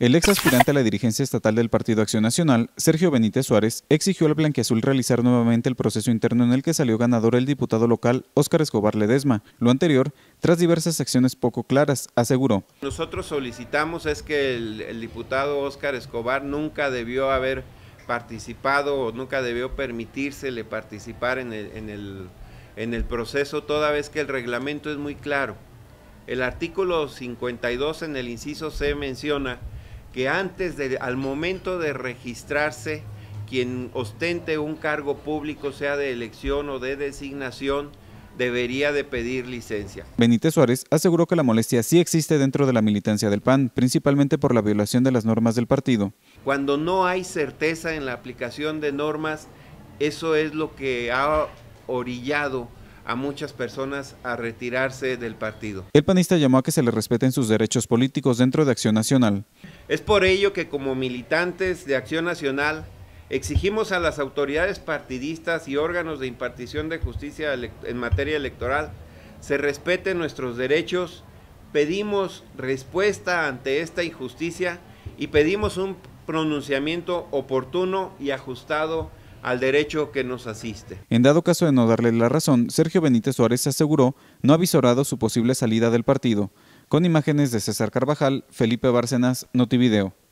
El ex aspirante a la dirigencia estatal del Partido Acción Nacional, Sergio Benítez Suárez, exigió al Blanquiazul realizar nuevamente el proceso interno en el que salió ganador el diputado local Óscar Escobar Ledesma. Lo anterior, tras diversas acciones poco claras, aseguró. Nosotros solicitamos es que el, diputado Óscar Escobar nunca debió haber participado o nunca debió permitírsele participar en el, en el, en el proceso, toda vez que el reglamento es muy claro. El artículo 52 en el inciso C menciona que antes de, al momento de registrarse, quien ostente un cargo público, sea de elección o de designación, debería de pedir licencia. Benítez Suárez aseguró que la molestia sí existe dentro de la militancia del PAN, principalmente por la violación de las normas del partido. Cuando no hay certeza en la aplicación de normas, eso es lo que ha orillado a muchas personas a retirarse del partido. El panista llamó a que se le respeten sus derechos políticos dentro de Acción Nacional. Es por ello que como militantes de Acción Nacional exigimos a las autoridades partidistas y órganos de impartición de justicia en materia electoral se respeten nuestros derechos, pedimos respuesta ante esta injusticia y pedimos un pronunciamiento oportuno y ajustado al derecho que nos asiste. En dado caso de no darle la razón, Sergio Benítez Suárez aseguró no ha visorado su posible salida del partido. Con imágenes de César Carvajal, Felipe Bárcenas, Notivideo.